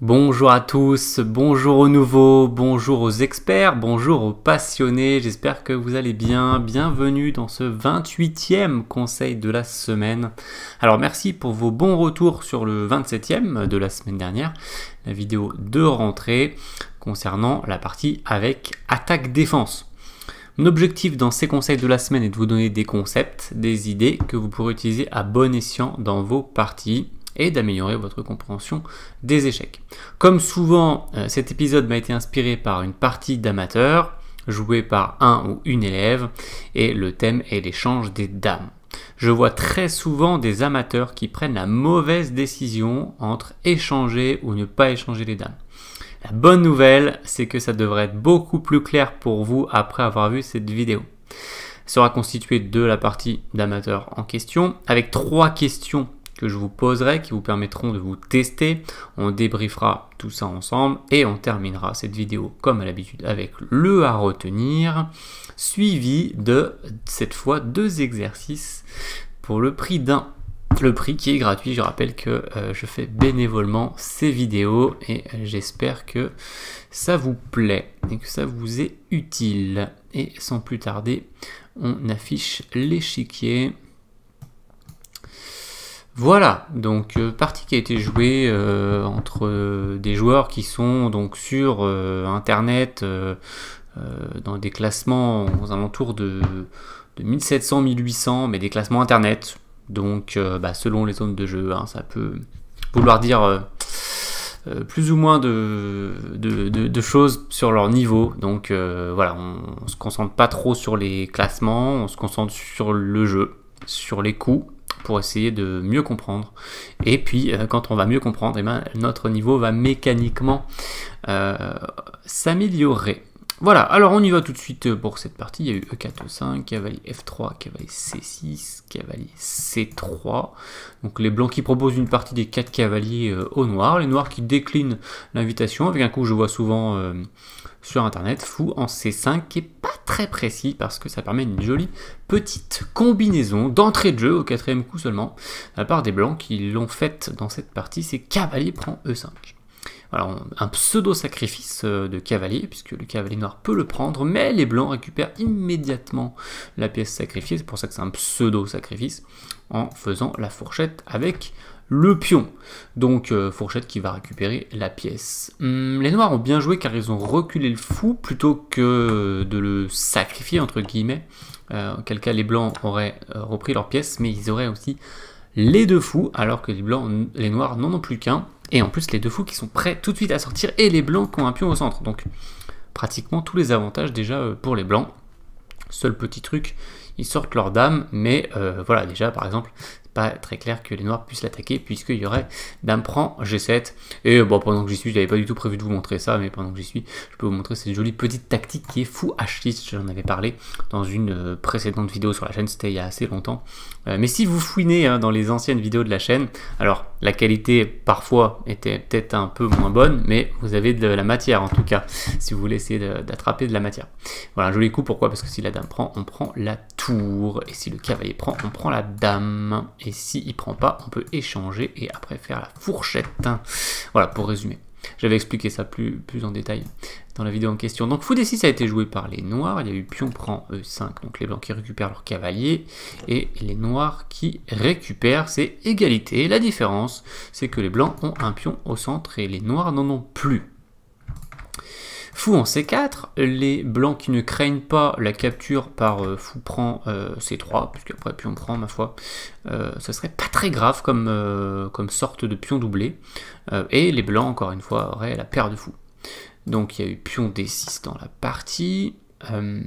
Bonjour à tous, bonjour aux nouveaux, bonjour aux experts, bonjour aux passionnés, j'espère que vous allez bien, bienvenue dans ce 28e conseil de la semaine. Alors merci pour vos bons retours sur le 27e de la semaine dernière, la vidéo de rentrée concernant la partie avec attaque-défense. Mon objectif dans ces conseils de la semaine est de vous donner des concepts, des idées que vous pourrez utiliser à bon escient dans vos parties et d'améliorer votre compréhension des échecs. Comme souvent, euh, cet épisode m'a été inspiré par une partie d'amateurs jouée par un ou une élève et le thème est l'échange des dames. Je vois très souvent des amateurs qui prennent la mauvaise décision entre échanger ou ne pas échanger les dames. La bonne nouvelle, c'est que ça devrait être beaucoup plus clair pour vous après avoir vu cette vidéo sera constituée de la partie d'amateur en question, avec trois questions que je vous poserai qui vous permettront de vous tester. On débriefera tout ça ensemble et on terminera cette vidéo comme à l'habitude avec le à retenir suivi de cette fois deux exercices pour le prix d'un. Le prix qui est gratuit, je rappelle que euh, je fais bénévolement ces vidéos et j'espère que ça vous plaît et que ça vous est utile. Et sans plus tarder, on affiche l'échiquier. Voilà, donc euh, partie qui a été jouée euh, entre euh, des joueurs qui sont donc sur internet dans des classements aux alentours de, 1700-1800, mais des classements internet. Donc bah, selon les zones de jeu, hein, ça peut vouloir dire plus ou moins de, choses sur leur niveau. Donc voilà, on, on se concentre pas trop sur les classements, on se concentre sur le jeu, sur les coups pour essayer de mieux comprendre. Et puis, euh, quand on va mieux comprendre, et eh bien, notre niveau va mécaniquement euh, s'améliorer. Voilà, alors on y va tout de suite pour cette partie. Il y a eu E4, E5, cavalier F3, cavalier C6, cavalier C3. Donc les blancs qui proposent une partie des quatre cavaliers aux euh, au noir, les noirs qui déclinent l'invitation. Avec un coup, je vois souvent sur Internet, fou en C5, qui est pas très précis parce que ça permet une jolie petite combinaison d'entrée de jeu au quatrième coup seulement. à part des blancs qui l'ont faite dans cette partie, c'est cavalier prend E5. Alors, un pseudo-sacrifice euh, de cavalier, puisque le cavalier noir peut le prendre, mais les blancs récupèrent immédiatement la pièce sacrifiée, c'est pour ça que c'est un pseudo-sacrifice, en faisant la fourchette avec le pion. Donc euh, Fourchette qui va récupérer la pièce. Hum, les Noirs ont bien joué car ils ont reculé le fou plutôt que de le sacrifier entre guillemets. en euh, quel cas les Blancs auraient euh, repris leur pièce mais ils auraient aussi les deux fous alors que les, blancs, les Noirs n'en ont plus qu'un. Et en plus les deux fous qui sont prêts tout de suite à sortir et les Blancs qui ont un pion au centre. Donc pratiquement tous les avantages déjà pour les Blancs. Seul petit truc, ils sortent leur dame, mais voilà, déjà par exemple, très clair que les noirs puissent l'attaquer puisqu'il y aurait Dame ben, prend G7. Et euh, bon, pendant que j'y suis, j'avais pas du tout prévu de vous montrer ça, mais pendant que j'y suis, je peux vous montrer cette jolie petite tactique qui est fou H6. J'en avais parlé dans une euh, précédente vidéo sur la chaîne, c'était il y a assez longtemps. Euh, mais si vous fouinez hein, dans les anciennes vidéos de la chaîne, alors la qualité parfois était peut-être un peu moins bonne, mais vous avez de la matière en tout cas, si vous voulez essayer d'attraper de, la matière. Voilà, un joli coup, pourquoi Parce que si la dame prend, on prend la tour, et si le cavalier prend, on prend la dame, et s'il il prend pas, on peut échanger et après faire la fourchette. Voilà, pour résumer. J'avais expliqué ça plus, en détail dans la vidéo en question. Donc fou d6 a été joué par les noirs, il y a eu pion prend e5, donc les blancs qui récupèrent leur cavalier, et les noirs qui récupèrent, c'est égalité. La différence, c'est que les blancs ont un pion au centre et les noirs n'en ont plus. Fou en C4, les blancs qui ne craignent pas la capture par euh, fou prend euh, C3, puisque après pion prend, ma foi, euh, ce serait pas très grave comme, euh, comme sorte de pion doublé. et les blancs, encore une fois, auraient la paire de fou. Donc il y a eu pion D6 dans la partie. Dame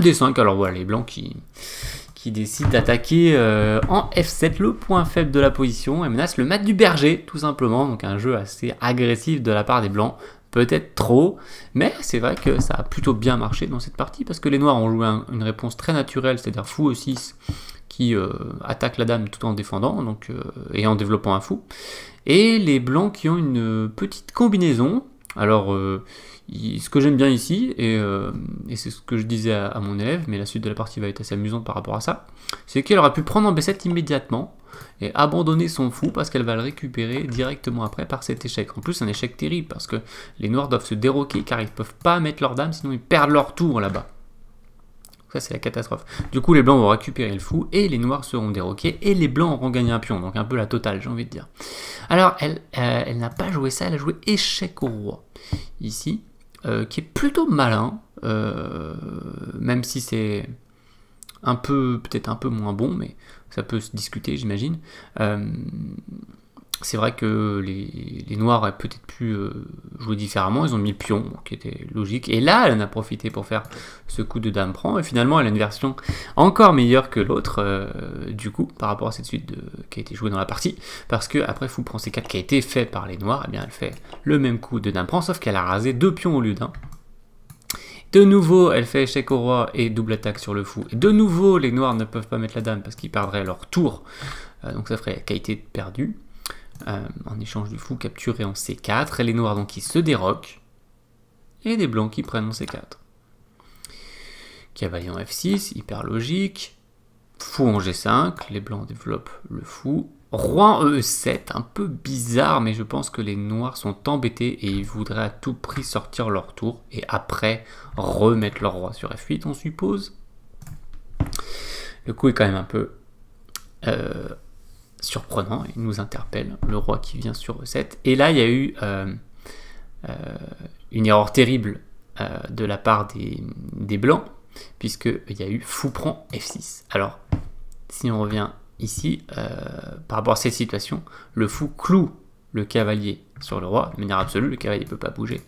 D5, alors voilà, les blancs qui, qui décident d'attaquer en F7 le point faible de la position et menace le mat du berger tout simplement. Donc un jeu assez agressif de la part des blancs peut-être trop, mais c'est vrai que ça a plutôt bien marché dans cette partie parce que les noirs ont joué une réponse très naturelle, c'est-à-dire fou e 6 qui euh, attaque la dame tout en défendant donc, euh, et en développant un fou, et les blancs qui ont une petite combinaison. Alors, euh, ce que j'aime bien ici, et, euh, c'est ce que je disais à, mon élève, mais la suite de la partie va être assez amusante par rapport à ça, c'est qu'elle aura pu prendre en B7 immédiatement et abandonner son fou parce qu'elle va le récupérer directement après par cet échec. En plus, un échec terrible parce que les noirs doivent se déroquer car ils ne peuvent pas mettre leur dame, sinon ils perdent leur tour là-bas. Ça, c'est la catastrophe. Du coup, les blancs vont récupérer le fou et les noirs seront déroqués et les blancs auront gagné un pion. Donc, un peu la totale, j'ai envie de dire. Alors, elle euh, n'a pas joué ça, elle a joué échec au roi. Ici, euh, qui est plutôt malin, euh, même si c'est un peu, peut-être un peu moins bon, mais ça peut se discuter, j'imagine. Euh, c'est vrai que les, Noirs auraient peut-être pu euh, jouer différemment. Ils ont mis le pion, qui était logique. Et là, elle en a profité pour faire ce coup de dame prend. Et finalement, elle a une version encore meilleure que l'autre, euh, du coup, par rapport à cette suite qui a été jouée dans la partie. Parce que après fou prend c4 qui a été fait par les Noirs, et eh bien elle fait le même coup de dame prend, sauf qu'elle a rasé deux pions au lieu d'un. De nouveau, elle fait échec au roi et double attaque sur le fou. De nouveau, les noirs ne peuvent pas mettre la dame parce qu'ils perdraient leur tour. Euh, donc ça ferait été perdue. Euh, en échange du fou capturé en C4, et les noirs donc qui se déroquent, et des blancs qui prennent en C4. Cavalier en F6, hyper logique. Fou en G5, les blancs développent le fou. Roi en E7, un peu bizarre, mais je pense que les noirs sont embêtés et ils voudraient à tout prix sortir leur tour et après remettre leur roi sur F8, on suppose. Le coup est quand même un peu euh, surprenant, il nous interpelle, le roi qui vient sur E7. Et là, il y a eu euh, euh, une erreur terrible euh, de la part des, blancs, puisqu'il y a eu fou prend F6. Alors, si on revient ici, par rapport à cette situation, le fou cloue le cavalier sur le roi, de manière absolue, le cavalier ne peut pas bouger.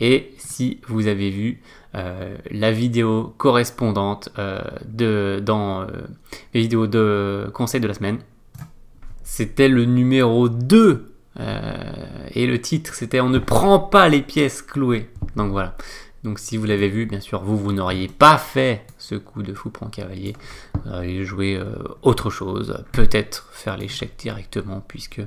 Et si vous avez vu la vidéo correspondante de, dans les vidéos de conseil de la semaine, c'était le numéro 2. Euh, et le titre, c'était On ne prend pas les pièces clouées. Donc voilà. Donc si vous l'avez vu, bien sûr, vous, vous n'auriez pas fait ce coup de fou prend cavalier. Vous auriez joué euh, autre chose. Peut-être faire l'échec directement, puisque euh,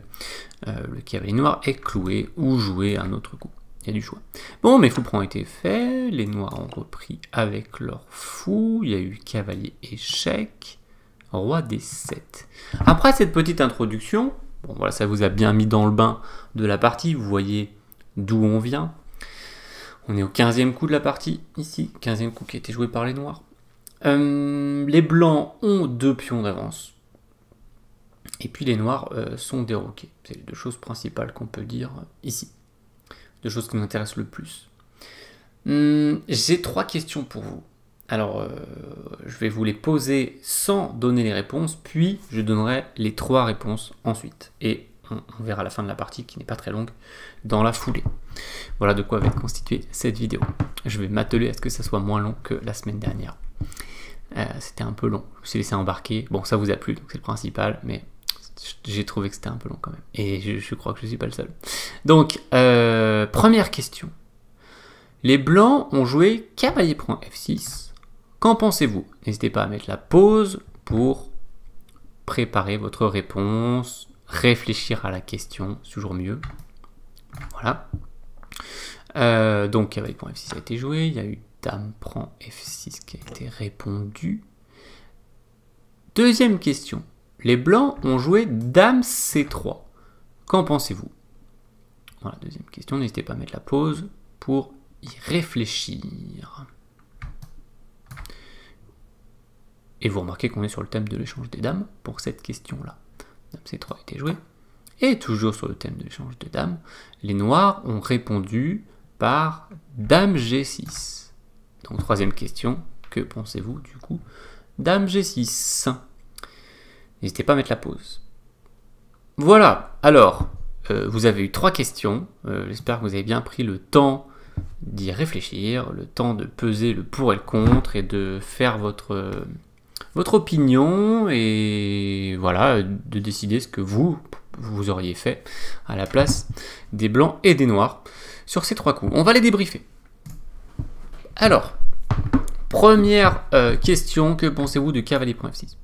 le cavalier noir est cloué, ou jouer un autre coup. Il y a du choix. Bon, mes fous ont été faits. Les noirs ont repris avec leur fou. Il y a eu cavalier échec roi des 7. Après cette petite introduction, bon voilà, ça vous a bien mis dans le bain de la partie, vous voyez d'où on vient. On est au 15e coup de la partie, ici, 15e coup qui a été joué par les noirs. Euh, les blancs ont deux pions d'avance. Et puis les noirs euh, sont déroqués. C'est les deux choses principales qu'on peut dire euh, ici. Deux choses qui m'intéressent le plus. Hum, j'ai trois questions pour vous. Alors, euh, je vais vous les poser sans donner les réponses, puis je donnerai les trois réponses ensuite. Et on, verra la fin de la partie, qui n'est pas très longue, dans la foulée. Voilà de quoi va être constituée cette vidéo. Je vais m'atteler à ce que ça soit moins long que la semaine dernière. Euh, c'était un peu long, je me suis laissé embarquer. Bon, ça vous a plu, donc c'est le principal, mais j'ai trouvé que c'était un peu long quand même. Et je, crois que je ne suis pas le seul. Donc, euh, première question. Les blancs ont joué cavalier.f6 Qu'en pensez-vous N'hésitez pas à mettre la pause pour préparer votre réponse, réfléchir à la question, c'est toujours mieux. Voilà. Euh, donc, cavalier prend F6 a été joué, il y a eu dame prend F6 qui a été répondu. Deuxième question. Les blancs ont joué dame C3. Qu'en pensez-vous Voilà, deuxième question. N'hésitez pas à mettre la pause pour y réfléchir. Et vous remarquez qu'on est sur le thème de l'échange des dames pour cette question-là. Dame C3 a été jouée. Ah. Et toujours sur le thème de l'échange des dames, les noirs ont répondu par Dame G6. Donc troisième question, que pensez-vous du coup Dame G6. N'hésitez pas à mettre la pause. Voilà, alors, euh, vous avez eu trois questions. Euh, j'espère que vous avez bien pris le temps d'y réfléchir, le temps de peser le pour et le contre et de faire votre... Euh, votre opinion et voilà, de décider ce que vous, vous auriez fait à la place des blancs et des noirs sur ces trois coups. On va les débriefer. Alors, première euh, question, que pensez-vous de cavalier.f6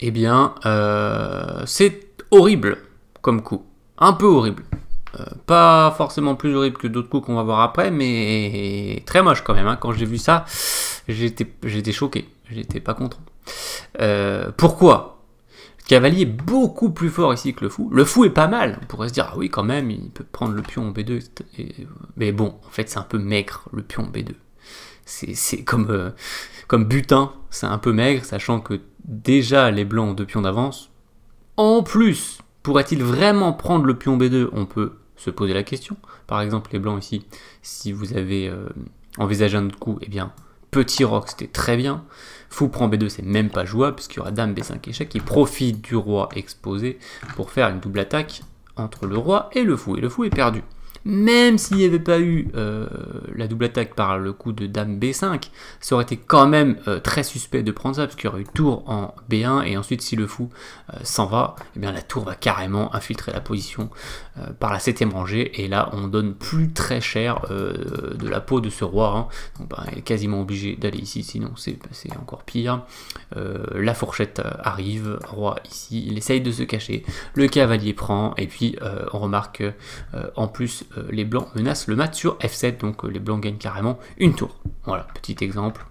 Eh bien, euh, c'est horrible comme coup. Un peu horrible. Euh, pas forcément plus horrible que d'autres coups qu'on va voir après, mais très moche quand même. Hein. Quand j'ai vu ça, j'étais choqué j'étais pas content. Euh, pourquoi Le cavalier est beaucoup plus fort ici que le fou. Le fou est pas mal, on pourrait se dire, ah oui, quand même, il peut prendre le pion en B2. Mais bon, en fait, c'est un peu maigre, le pion B2. C'est comme, euh, comme butin, c'est un peu maigre, sachant que déjà les blancs ont deux pions d'avance. En plus, pourrait-il vraiment prendre le pion B2 On peut se poser la question. Par exemple, les blancs ici, si vous avez euh, envisagé un coup, eh bien, petit roc, c'était très bien. Fou prend B2, c'est même pas jouable, puisqu'il y aura dame B5 échec, qui profite du roi exposé pour faire une double attaque entre le roi et le fou, et le fou est perdu même s'il n'y avait pas eu euh, la double attaque par le coup de dame b5, ça aurait été quand même euh, très suspect de prendre ça, parce qu'il y aurait eu tour en b1, et ensuite si le fou euh, s'en va, eh bien, la tour va carrément infiltrer la position par la septième rangée, et là on donne plus très cher de la peau de ce roi, il hein. bah, est quasiment obligé d'aller ici, sinon c'est bah, encore pire. la fourchette arrive, roi ici, il essaye de se cacher, le cavalier prend, et puis on remarque en plus euh, les blancs menacent le match sur f7, donc euh, les blancs gagnent carrément une tour. Voilà, petit exemple.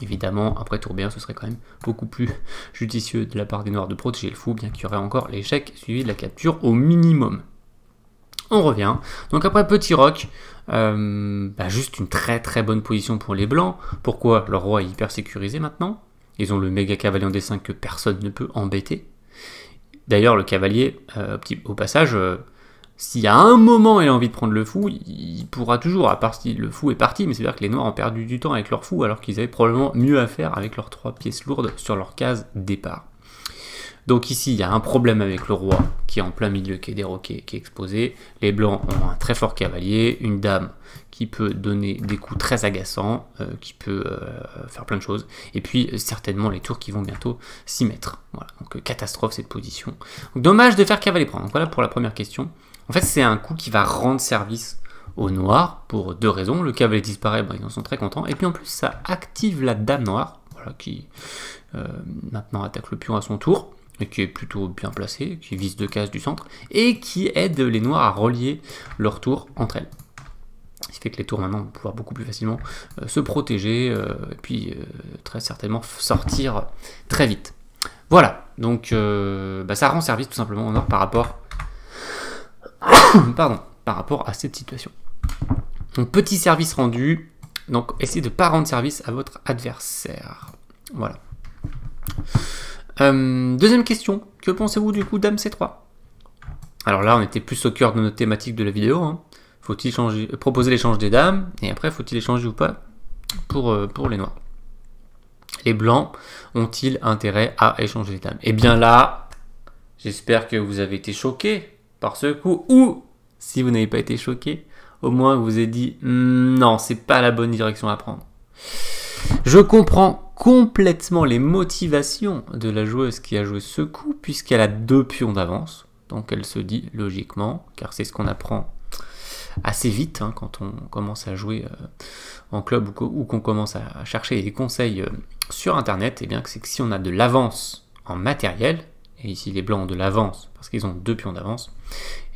Évidemment, après tour bien, ce serait quand même beaucoup plus judicieux de la part des noirs de protéger le fou, bien qu'il y aurait encore l'échec suivi de la capture au minimum. On revient. Donc après petit roc, euh, bah, juste une très très bonne position pour les blancs. Pourquoi Leur roi est hyper sécurisé maintenant. Ils ont le méga cavalier en D5 que personne ne peut embêter. D'ailleurs, le cavalier, au passage, si à un moment il a envie de prendre le fou, il pourra toujours, à part si le fou est parti, mais c'est-à-dire que les noirs ont perdu du temps avec leur fou alors qu'ils avaient probablement mieux à faire avec leurs trois pièces lourdes sur leur case départ. Donc ici, il y a un problème avec le roi qui est en plein milieu, qui est déroqué, qui est exposé. Les blancs ont un très fort cavalier, une dame qui peut donner des coups très agaçants, euh, qui peut euh, faire plein de choses. Et puis euh, certainement les tours qui vont bientôt s'y mettre. Voilà, donc catastrophe cette position. Donc, dommage de faire cavalier prendre. Donc, voilà pour la première question. En fait, c'est un coup qui va rendre service aux noirs pour deux raisons. Le câble disparaît, bah, ils en sont très contents. Et puis en plus, ça active la dame noire, voilà, qui euh, maintenant attaque le pion à son tour, et qui est plutôt bien placé, qui vise deux cases du centre, et qui aide les noirs à relier leurs tours entre elles. Ce qui fait que les tours maintenant vont pouvoir beaucoup plus facilement euh, se protéger, euh, et puis très certainement sortir très vite. Voilà, donc bah, ça rend service tout simplement aux noirs par rapport pardon, par rapport à cette situation. Donc petit service rendu, donc essayez de ne pas rendre service à votre adversaire. Voilà. Euh, deuxième question, que pensez-vous du coup Dame C3 Alors là, on était plus au cœur de notre thématique de la vidéo. Hein. Faut-il changer, euh, proposer l'échange des dames Et après, faut-il échanger ou pas pour, euh, pour les noirs Les blancs ont-ils intérêt à échanger les dames Et eh bien là, j'espère que vous avez été choqués par ce coup, ou si vous n'avez pas été choqué, au moins vous avez dit hmm, non, c'est pas la bonne direction à prendre. Je comprends complètement les motivations de la joueuse qui a joué ce coup, puisqu'elle a deux pions d'avance. Donc elle se dit logiquement, car c'est ce qu'on apprend assez vite hein, quand on commence à jouer euh, en club ou, qu'on commence à chercher des conseils euh, sur internet, et eh que c'est que si on a de l'avance en matériel, et ici les blancs ont de l'avance parce qu'ils ont deux pions d'avance,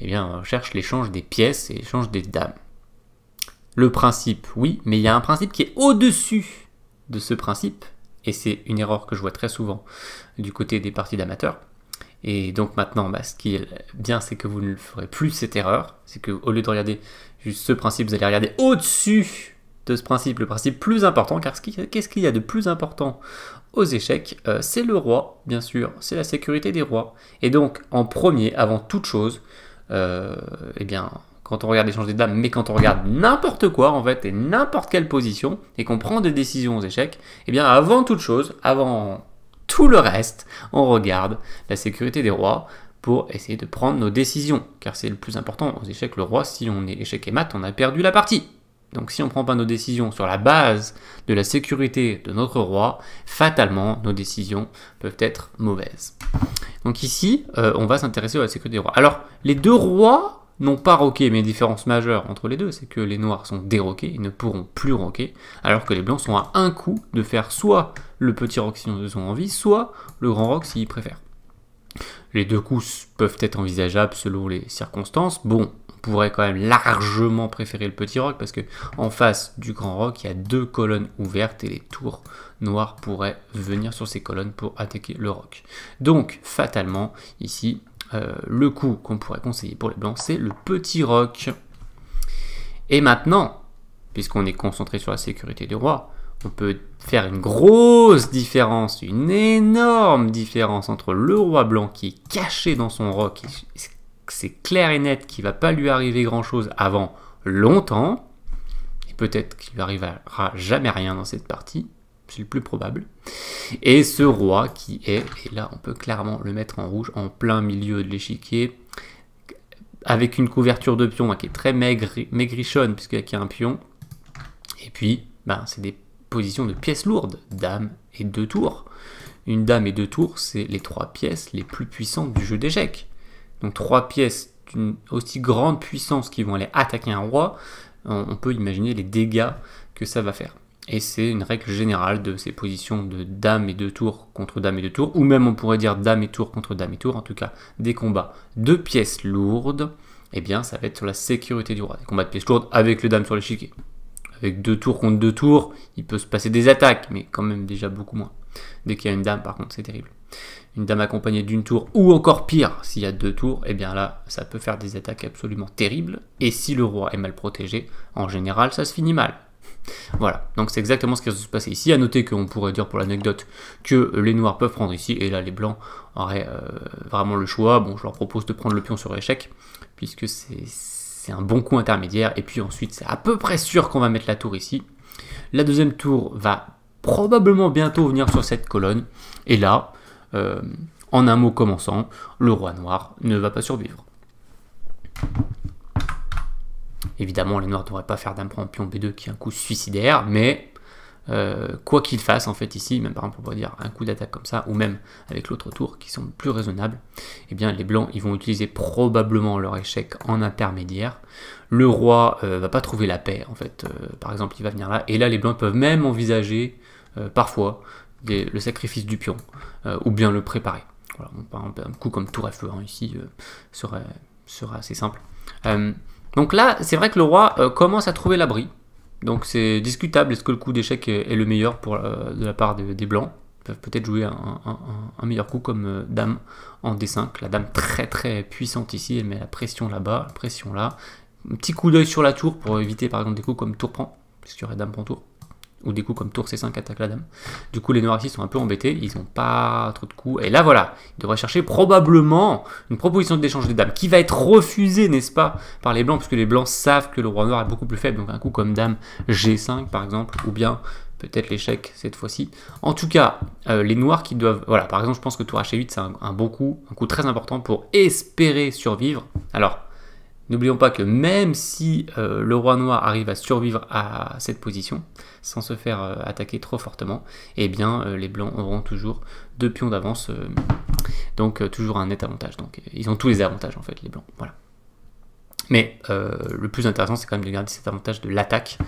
eh bien, on cherche l'échange des pièces et l'échange des dames. Le principe, oui, mais il y a un principe qui est au-dessus de ce principe, et c'est une erreur que je vois très souvent du côté des parties d'amateurs. Et donc maintenant, bah, ce qui est bien, c'est que vous ne ferez plus cette erreur. C'est que au lieu de regarder juste ce principe, vous allez regarder au-dessus de ce principe, le principe plus important, car qu'est-ce qu'il y a de plus important aux échecs euh, C'est le roi, bien sûr, c'est la sécurité des rois. Et donc, en premier, avant toute chose, euh, eh bien, quand on regarde l'échange des dames, mais quand on regarde n'importe quoi, en fait, et n'importe quelle position, et qu'on prend des décisions aux échecs, et eh bien, avant toute chose, avant tout le reste, on regarde la sécurité des rois, pour essayer de prendre nos décisions, car c'est le plus important aux échecs. Le roi, si on est échec et mat, on a perdu la partie. Donc si on ne prend pas nos décisions sur la base de la sécurité de notre roi, fatalement nos décisions peuvent être mauvaises. Donc ici, euh, on va s'intéresser à la sécurité des rois. Alors, les deux rois n'ont pas roqué, mais différence majeure entre les deux, c'est que les noirs sont déroqués, ils ne pourront plus roquer, alors que les blancs sont à un coup de faire soit le petit roc s'ils ont envie, soit le grand roc s'ils préfèrent. Les deux coups peuvent être envisageables selon les circonstances. Bon, pourrait quand même largement préférer le petit roc parce que en face du grand roc, il y a deux colonnes ouvertes et les tours noires pourraient venir sur ces colonnes pour attaquer le roc. Donc, fatalement, ici, euh, le coup qu'on pourrait conseiller pour les blancs, c'est le petit roc. Et maintenant, puisqu'on est concentré sur la sécurité du roi, on peut faire une grosse différence, une énorme différence entre le roi blanc qui est caché dans son roc, c'est clair et net qu'il va pas lui arriver grand-chose avant longtemps, et peut-être qu'il n'arrivera arrivera jamais rien dans cette partie, c'est le plus probable, et ce roi qui est, et là on peut clairement le mettre en rouge, en plein milieu de l'échiquier, avec une couverture de pion hein, qui est très maigre, maigrichonne, puisqu'il y a un pion, et puis ben, c'est des positions de pièces lourdes, dame et deux tours. Une dame et deux tours, c'est les trois pièces les plus puissantes du jeu d'échecs donc trois pièces d'une aussi grande puissance qui vont aller attaquer un roi, on peut imaginer les dégâts que ça va faire. Et c'est une règle générale de ces positions de dame et de tour contre dame et de tour, ou même on pourrait dire dame et tour contre dame et tour, en tout cas des combats de pièces lourdes, eh bien ça va être sur la sécurité du roi. Des combats de pièces lourdes avec le dame sur le l'échiquier. Avec deux tours contre deux tours, il peut se passer des attaques, mais quand même déjà beaucoup moins. Dès qu'il y a une dame, par contre, c'est terrible une dame accompagnée d'une tour, ou encore pire, s'il y a deux tours, et eh bien là, ça peut faire des attaques absolument terribles, et si le roi est mal protégé, en général, ça se finit mal. Voilà, donc c'est exactement ce qui va se passer ici. À noter qu'on pourrait dire pour l'anecdote que les noirs peuvent prendre ici, et là les blancs auraient euh, vraiment le choix. Bon, je leur propose de prendre le pion sur échec, puisque c'est un bon coup intermédiaire, et puis ensuite c'est à peu près sûr qu'on va mettre la tour ici. La deuxième tour va probablement bientôt venir sur cette colonne, et là, euh, en un mot commençant, le roi noir ne va pas survivre. Évidemment, les noirs ne devraient pas faire d'un prend pion B2 qui est un coup suicidaire, mais euh, quoi qu'il fasse en fait ici, même par exemple on pourrait dire un coup d'attaque comme ça, ou même avec l'autre tour qui sont plus raisonnables, eh bien les blancs ils vont utiliser probablement leur échec en intermédiaire. Le roi euh, va pas trouver la paix en fait, par exemple il va venir là, et là les blancs peuvent même envisager parfois le sacrifice du pion, euh, ou bien le préparer. un, coup comme tour F1 hein, ici euh, serait sera, assez simple. Euh, donc là, c'est vrai que le roi commence à trouver l'abri. Donc c'est discutable, est-ce que le coup d'échec est, le meilleur pour, de la part des, blancs. blancs peuvent peut-être jouer un, meilleur coup comme dame en D5. La dame très très puissante ici, elle met la pression là-bas, la pression là. Un petit coup d'œil sur la tour pour éviter par exemple des coups comme tour prend, puisqu'il y aurait dame prend tour ou des coups comme tour C5 attaque la dame. Du coup, les noirs ici sont un peu embêtés, ils n'ont pas trop de coups. Et là, voilà, ils devraient chercher probablement une proposition d'échange des dames qui va être refusée, n'est-ce pas, par les blancs, puisque les blancs savent que le roi noir est beaucoup plus faible. Donc un coup comme dame G5 par exemple, ou bien peut-être l'échec cette fois-ci. En tout cas, euh, les noirs qui doivent... Voilà, par exemple, je pense que tour H8, c'est un, un bon coup, un coup très important pour espérer survivre. Alors, N'oublions pas que même si euh, le roi noir arrive à survivre à cette position, sans se faire euh, attaquer trop fortement, eh bien euh, les blancs auront toujours deux pions d'avance, donc toujours un net avantage. Donc ils ont tous les avantages en fait, les blancs. Voilà. Mais le plus intéressant, c'est quand même de garder cet avantage de l'attaque,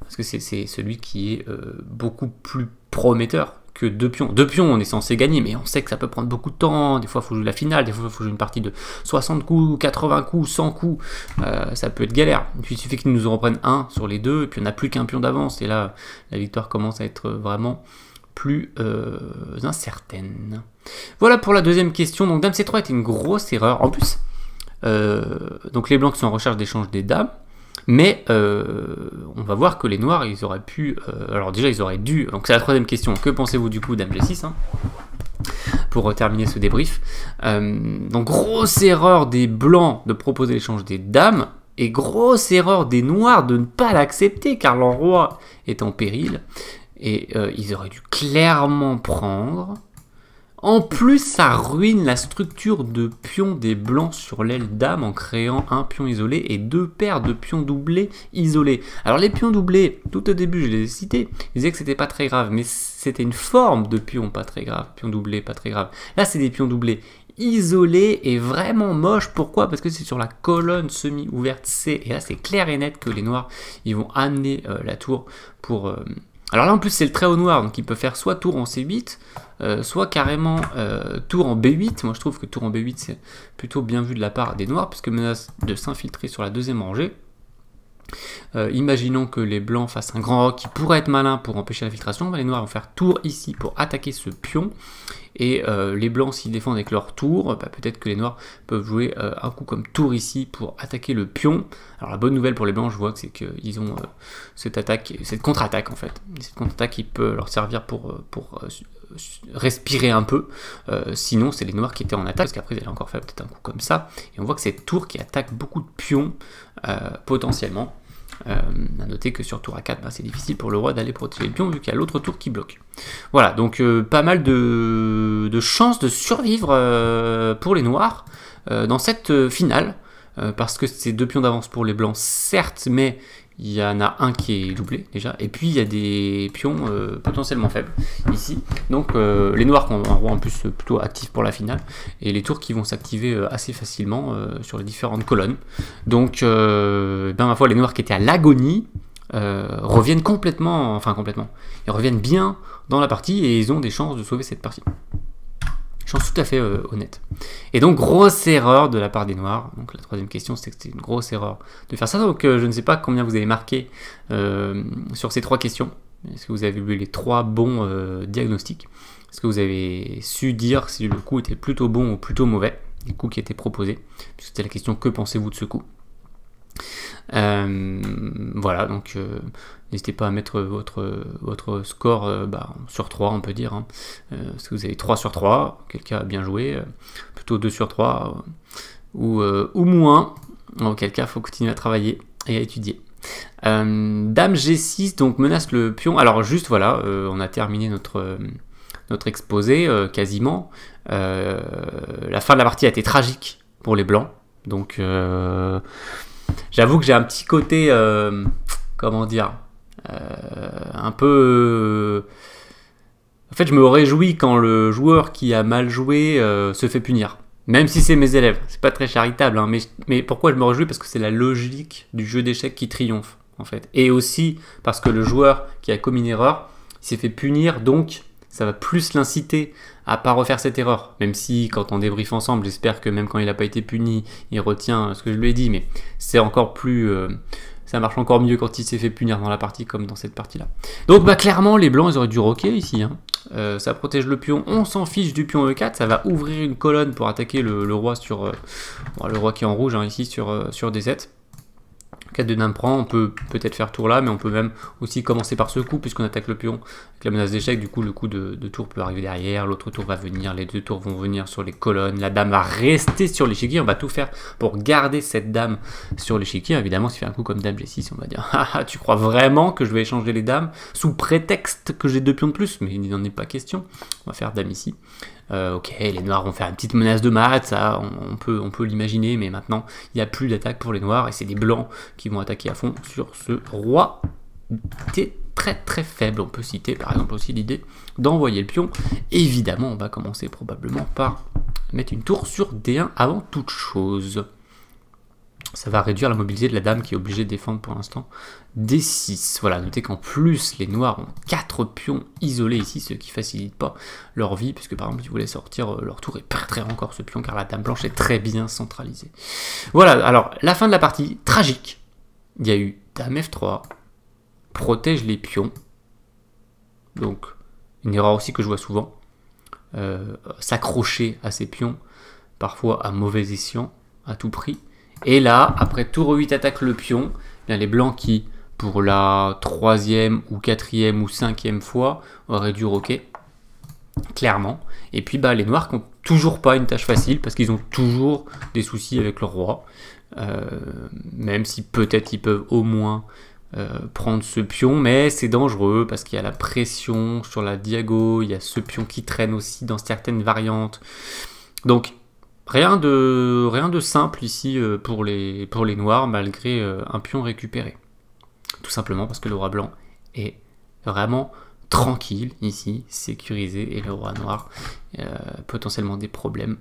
parce que c'est celui qui est beaucoup plus prometteur que deux pions. Deux pions, on est censé gagner, mais on sait que ça peut prendre beaucoup de temps. Des fois, il faut jouer la finale, des fois, il faut jouer une partie de 60 coups, 80 coups, 100 coups. Euh, ça peut être galère. Puis, il suffit qu'ils nous en reprennent un sur les deux, et puis on n'a plus qu'un pion d'avance. Et là, la victoire commence à être vraiment plus euh, incertaine. Voilà pour la deuxième question. Donc, Dame C3 est une grosse erreur. En plus, euh, donc les blancs sont en recherche d'échange des dames. Mais euh, on va voir que les noirs, ils auraient pu... Euh, alors déjà, ils auraient dû... Donc c'est la troisième question. Que pensez-vous du coup Dame 6 hein, pour terminer ce débrief. Euh, donc grosse erreur des blancs de proposer l'échange des dames et grosse erreur des Noirs de ne pas l'accepter car leur roi est en péril et ils auraient dû clairement prendre en plus, ça ruine la structure de pions des blancs sur l'aile dame en créant un pion isolé et deux paires de pions doublés isolés. Alors les pions doublés, tout au début, je les ai cités, je disais que c'était pas très grave, mais c'était une forme de pion pas très grave, pion doublé pas très grave. Là, c'est des pions doublés isolés et vraiment moches. Pourquoi Parce que c'est sur la colonne semi-ouverte C. Et là, c'est clair et net que les noirs, ils vont amener euh, la tour pour... Euh, alors là en plus c'est le trait au noir, donc il peut faire soit tour en C8, euh, soit carrément euh, tour en B8. Moi je trouve que tour en B8 c'est plutôt bien vu de la part des noirs, puisque menace de s'infiltrer sur la deuxième rangée. Euh, imaginons que les blancs fassent un grand roc qui pourrait être malin pour empêcher l'infiltration, bah, les noirs vont faire tour ici pour attaquer ce pion et euh, les blancs s'ils défendent avec leur tour, bah, peut-être que les noirs peuvent jouer euh, un coup comme tour ici pour attaquer le pion. Alors la bonne nouvelle pour les blancs, je vois, que c'est qu'ils ont euh, cette attaque, cette contre-attaque en fait. Cette contre-attaque qui peut leur servir pour, respirer un peu. sinon, c'est les noirs qui étaient en attaque, parce qu'après, ils allaient encore faire peut-être un coup comme ça. Et on voit que cette tour qui attaque beaucoup de pions potentiellement. Euh, à noter que sur tour A4, ben, c'est difficile pour le roi d'aller protéger le pion vu qu'il y a l'autre tour qui bloque. Voilà, donc euh, pas mal de, chances de survivre euh, pour les noirs euh, dans cette finale. parce que c'est deux pions d'avance pour les blancs, certes, mais il y en a un qui est doublé déjà, et puis il y a des pions euh, potentiellement faibles ici. Donc euh, les noirs qui ont un roi en plus euh, plutôt actif pour la finale, et les tours qui vont s'activer assez facilement sur les différentes colonnes. Donc ben, ma foi, les noirs qui étaient à l'agonie reviennent complètement, enfin complètement, ils reviennent bien dans la partie et ils ont des chances de sauver cette partie. Je suis tout à fait euh, honnête. Et donc, grosse erreur de la part des Noirs. Donc, la troisième question, c'est que c'était une grosse erreur de faire ça. Donc, euh, je ne sais pas combien vous avez marqué euh, sur ces trois questions. Est-ce que vous avez eu les trois bons diagnostics Est-ce que vous avez su dire si le coup était plutôt bon ou plutôt mauvais Les coups qui étaient proposés. c'était la question que pensez-vous de ce coup euh, voilà, donc euh, n'hésitez pas à mettre votre, votre score euh, bah, sur 3, on peut dire. si hein. vous avez 3 sur 3, quelqu'un a bien joué, plutôt 2 sur 3 ou, ou moins, auquel cas il faut continuer à travailler et à étudier. Dame G6 donc menace le pion. Alors juste voilà, on a terminé notre, notre exposé quasiment. la fin de la partie a été tragique pour les blancs. Donc J'avoue que j'ai un petit côté, euh, comment dire, euh, un peu. Euh, en fait, je me réjouis quand le joueur qui a mal joué se fait punir. Même si c'est mes élèves, c'est pas très charitable. Hein, mais, pourquoi je me réjouis Parce que c'est la logique du jeu d'échecs qui triomphe, en fait. Et aussi parce que le joueur qui a commis une erreur s'est fait punir, donc ça va plus l'inciter à pas refaire cette erreur. Même si, quand on débriefe ensemble, j'espère que même quand il n'a pas été puni, il retient ce que je lui ai dit, mais c'est encore plus... Euh, ça marche encore mieux quand il s'est fait punir dans la partie comme dans cette partie-là. Donc bah, clairement, les blancs, ils auraient dû roquer ici. Hein. Euh, ça protège le pion, on s'en fiche du pion E4, ça va ouvrir une colonne pour attaquer le, roi sur... Euh, le roi qui est en rouge hein, ici sur, sur D7 cas de dame prend, on peut peut-être faire tour là, mais on peut même aussi commencer par ce coup, puisqu'on attaque le pion avec la menace d'échec. Du coup, le coup de, tour peut arriver derrière, l'autre tour va venir, les deux tours vont venir sur les colonnes, la dame va rester sur l'échiquier. On va tout faire pour garder cette dame sur l'échiquier. Évidemment, si fait un coup comme dame G6, on va dire ah, ah, tu crois vraiment que je vais échanger les dames sous prétexte que j'ai deux pions de plus Mais il n'en est pas question. On va faire dame ici. Euh, ok, les noirs ont fait une petite menace de mat, ça, on, peut, on peut l'imaginer, mais maintenant, il n'y a plus d'attaque pour les noirs, et c'est les blancs qui vont attaquer à fond sur ce roi des très très faible. On peut citer par exemple aussi l'idée d'envoyer le pion. Évidemment, on va commencer probablement par mettre une tour sur D1 avant toute chose ça va réduire la mobilité de la dame qui est obligée de défendre pour l'instant. D6, voilà, notez qu'en plus les noirs ont 4 pions isolés ici, ce qui facilite pas leur vie, puisque par exemple ils voulaient sortir euh, leur tour et perdre encore ce pion, car la dame blanche est très bien centralisée. Voilà, alors la fin de la partie, tragique. Il y a eu dame F3, protège les pions, donc une erreur aussi que je vois souvent, euh, s'accrocher à ses pions, parfois à mauvais escient, à tout prix. Et là, après tour 8 attaque le pion, bien les blancs qui, pour la troisième ou quatrième ou cinquième fois, auraient dû roquer, clairement. Et puis bah, les noirs qui n'ont toujours pas une tâche facile, parce qu'ils ont toujours des soucis avec leur roi, euh, même si peut-être ils peuvent au moins euh, prendre ce pion, mais c'est dangereux parce qu'il y a la pression sur la diago, il y a ce pion qui traîne aussi dans certaines variantes. Donc Rien de, rien de simple ici euh, pour les, pour les noirs malgré euh, un pion récupéré. Tout simplement parce que le roi blanc est vraiment tranquille ici, sécurisé, et le roi noir euh, potentiellement des problèmes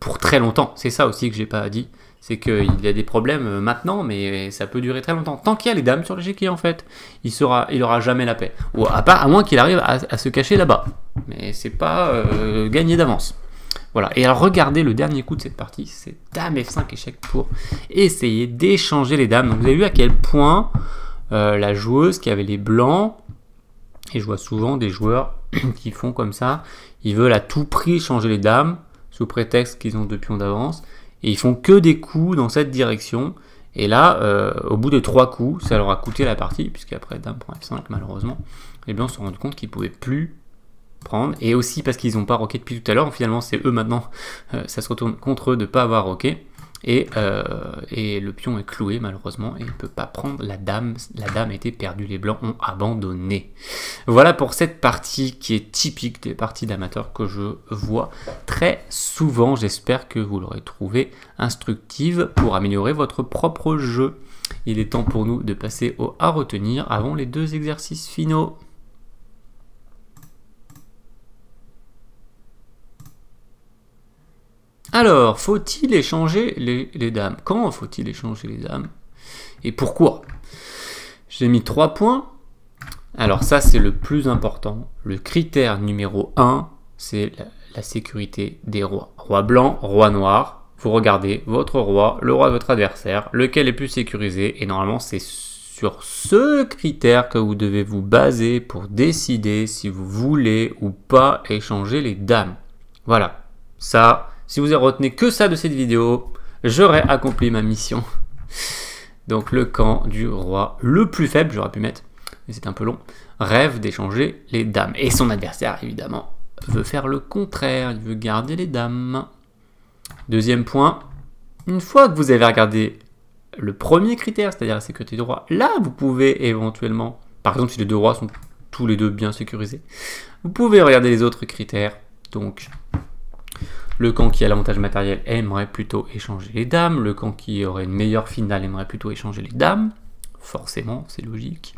pour très longtemps. C'est ça aussi que j'ai pas dit, c'est qu'il y a des problèmes maintenant, mais ça peut durer très longtemps. Tant qu'il y a les dames sur l'échiquier en fait, il sera, il aura jamais la paix. Ou à, à moins qu'il arrive à, se cacher là-bas, mais c'est pas gagné d'avance. Voilà. Et alors regardez le dernier coup de cette partie, c'est Dame F5 échec pour essayer d'échanger les dames. Donc vous avez vu à quel point euh, la joueuse qui avait les blancs, et je vois souvent des joueurs qui font comme ça, ils veulent à tout prix changer les dames, sous prétexte qu'ils ont deux pions d'avance, et ils font que des coups dans cette direction. Et là, euh, au bout de trois coups, ça leur a coûté la partie, puisqu'après dame prend F5 malheureusement, et eh bien on se rend compte qu'ils ne pouvaient plus prendre. Et aussi parce qu'ils n'ont pas roqué depuis tout à l'heure, finalement c'est eux maintenant, euh, ça se retourne contre eux de ne pas avoir roqué. Et, euh, et, le pion est cloué malheureusement et il ne peut pas prendre la dame. La dame était perdue, les blancs ont abandonné. Voilà pour cette partie qui est typique des parties d'amateurs que je vois très souvent. J'espère que vous l'aurez trouvée instructive pour améliorer votre propre jeu. Il est temps pour nous de passer au à retenir avant les deux exercices finaux. Alors, faut-il échanger les, dames Quand faut-il échanger les dames Et pourquoi J'ai mis trois points. Alors ça, c'est le plus important. Le critère numéro un, c'est la, la sécurité des rois. Roi blanc, roi noir. Vous regardez votre roi, le roi de votre adversaire, lequel est plus sécurisé. Et normalement, c'est sur ce critère que vous devez vous baser pour décider si vous voulez ou pas échanger les dames. Voilà. Ça, si vous ne retenez que ça de cette vidéo, j'aurai accompli ma mission. Donc le camp du roi le plus faible, j'aurais pu mettre, mais c'est un peu long, rêve d'échanger les dames. Et son adversaire, évidemment, veut faire le contraire, il veut garder les dames. Deuxième point, une fois que vous avez regardé le premier critère, c'est-à-dire la sécurité du roi, là vous pouvez éventuellement, par exemple si les deux rois sont tous les deux bien sécurisés, vous pouvez regarder les autres critères, donc le camp qui a l'avantage matériel aimerait plutôt échanger les dames. Le camp qui aurait une meilleure finale aimerait plutôt échanger les dames. Forcément, c'est logique.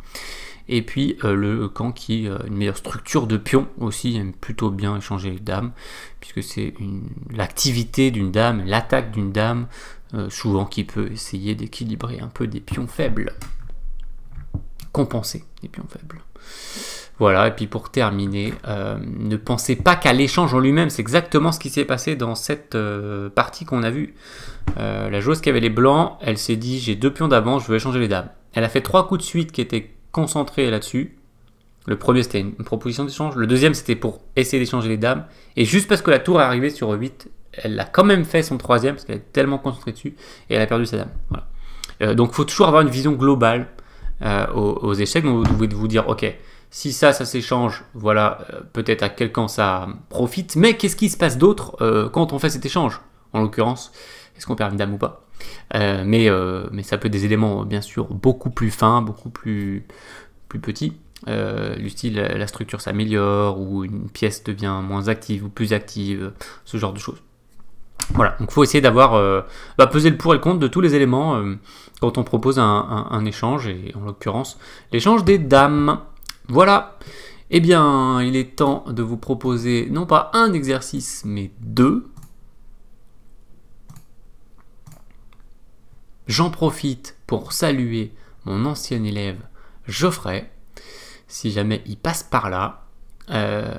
Et puis euh, le camp qui a euh, une meilleure structure de pions aussi aime plutôt bien échanger les dames, puisque c'est l'activité d'une dame, l'attaque d'une dame, euh, souvent qui peut essayer d'équilibrer un peu des pions faibles compenser les pions faibles. Voilà, et puis pour terminer, euh, ne pensez pas qu'à l'échange en lui-même, c'est exactement ce qui s'est passé dans cette euh, partie qu'on a vue. Euh, la joueuse qui avait les blancs, elle s'est dit j'ai deux pions d'avance, je veux échanger les dames. Elle a fait trois coups de suite qui étaient concentrés là-dessus. Le premier c'était une proposition d'échange, le deuxième c'était pour essayer d'échanger les dames, et juste parce que la tour est arrivée sur 8, elle a quand même fait son troisième parce qu'elle est tellement concentrée dessus, et elle a perdu sa dame. donc il faut toujours avoir une vision globale euh, aux, échecs. Donc vous pouvez vous dire, ok, si ça, ça s'échange, voilà, euh, peut-être à quel camp ça profite. Mais qu'est-ce qui se passe d'autre euh, quand on fait cet échange En l'occurrence, est-ce qu'on perd une dame ou pas mais, mais ça peut être des éléments, bien sûr, beaucoup plus fins, beaucoup plus, plus petits. du style la structure s'améliore ou une pièce devient moins active ou plus active, ce genre de choses. Voilà, donc il faut essayer d'avoir, pesé euh, bah, peser le pour et le contre de tous les éléments euh, quand on propose un, échange, et en l'occurrence l'échange des dames. Voilà, eh bien il est temps de vous proposer non pas un exercice, mais deux. J'en profite pour saluer mon ancien élève Geoffrey, si jamais il passe par là. Euh,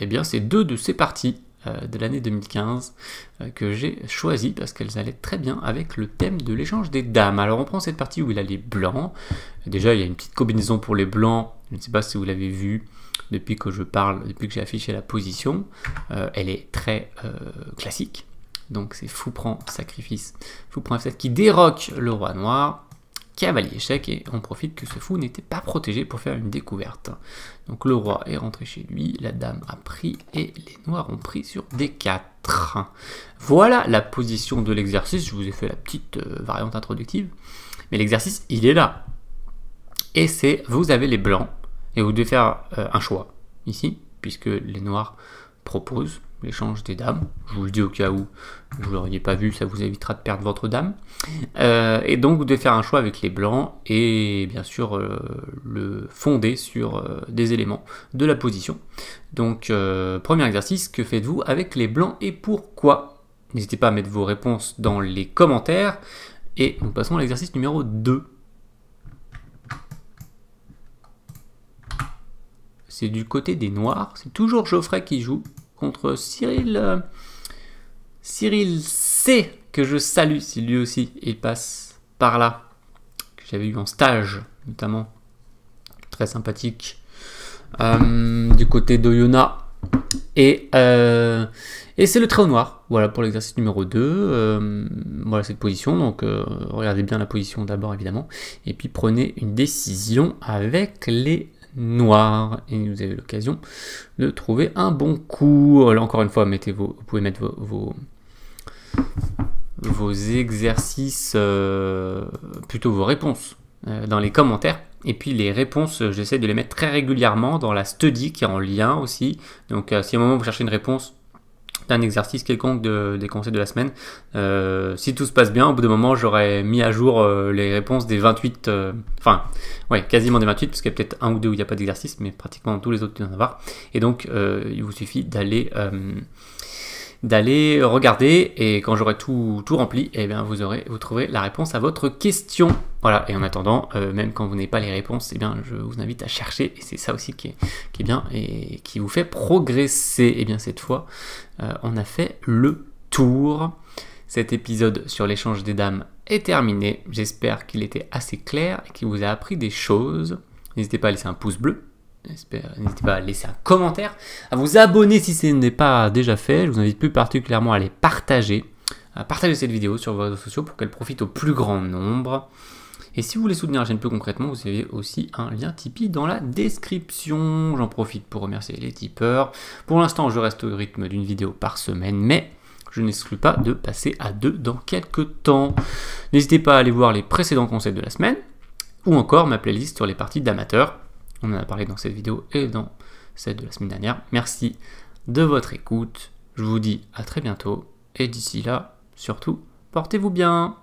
eh bien c'est deux de ces parties euh, de l'année 2015 euh, que j'ai choisi parce qu'elles allaient très bien avec le thème de l'échange des dames. Alors on prend cette partie où il a les blancs. Déjà il y a une petite combinaison pour les blancs. Je ne sais pas si vous l'avez vu depuis que je parle, depuis que j'ai affiché la position. Euh, elle est très classique. Donc c'est fou prend sacrifice, fou prend F7 qui déroque le roi noir cavalier échec et on profite que ce fou n'était pas protégé pour faire une découverte. Donc le roi est rentré chez lui, la dame a pris et les noirs ont pris sur D4. Voilà la position de l'exercice, je vous ai fait la petite euh, variante introductive, mais l'exercice il est là. Et c'est, vous avez les blancs et vous devez faire euh, un choix ici, puisque les noirs proposent l'échange des dames. Je vous le dis au cas où vous ne l'auriez pas vu, ça vous évitera de perdre votre dame. Euh, et donc vous devez faire un choix avec les blancs et bien sûr euh, le fonder sur euh, des éléments de la position. Donc premier exercice, que faites-vous avec les blancs et pourquoi N'hésitez pas à mettre vos réponses dans les commentaires. Et nous passons à l'exercice numéro 2. C'est du côté des noirs, c'est toujours Geoffrey qui joue, contre Cyril. Euh, Cyril C, que je salue si lui aussi il passe par là, que j'avais eu en stage notamment, très sympathique, euh, du côté d'Oyona. Et, euh, et c'est le trait au noir, voilà pour l'exercice numéro 2. voilà cette position, donc regardez bien la position d'abord évidemment, et puis prenez une décision avec les Noir et vous avez l'occasion de trouver un bon coup. Là encore une fois, mettez vous pouvez mettre vos, vos, exercices, euh, plutôt vos réponses euh, dans les commentaires. Et puis les réponses, euh, j'essaie de les mettre très régulièrement dans la study qui est en lien aussi. Donc si à un moment vous cherchez une réponse, d'un exercice quelconque des conseils de la semaine. Euh, si tout se passe bien, au bout d'un moment, j'aurais mis à jour euh, les réponses des 28, euh, enfin, ouais, quasiment des 28, parce qu'il y a peut-être un ou deux où il n'y a pas d'exercice, mais pratiquement tous les autres, il y en avoir. Et donc, il vous suffit d'aller d'aller regarder et quand j'aurai tout, tout rempli, eh bien vous aurez vous trouverez la réponse à votre question. Voilà, et en attendant, euh, même quand vous n'avez pas les réponses, eh bien je vous invite à chercher, et c'est ça aussi qui est, est, bien et qui vous fait progresser. Et eh bien cette fois, euh, on a fait le tour. Cet épisode sur l'échange des dames est terminé. J'espère qu'il était assez clair et qu'il vous a appris des choses. N'hésitez pas à laisser un pouce bleu N'hésitez pas à laisser un commentaire, à vous abonner si ce n'est pas déjà fait. Je vous invite plus particulièrement à les partager, à partager cette vidéo sur vos réseaux sociaux pour qu'elle profite au plus grand nombre. Et si vous voulez soutenir la chaîne plus concrètement, vous avez aussi un lien Tipeee dans la description. J'en profite pour remercier les tipeurs. Pour l'instant, je reste au rythme d'une vidéo par semaine, mais je n'exclus pas de passer à deux dans quelques temps. N'hésitez pas à aller voir les précédents concepts de la semaine ou encore ma playlist sur les parties d'amateurs on en a parlé dans cette vidéo et dans celle de la semaine dernière. Merci de votre écoute. Je vous dis à très bientôt. Et d'ici là, surtout, portez-vous bien.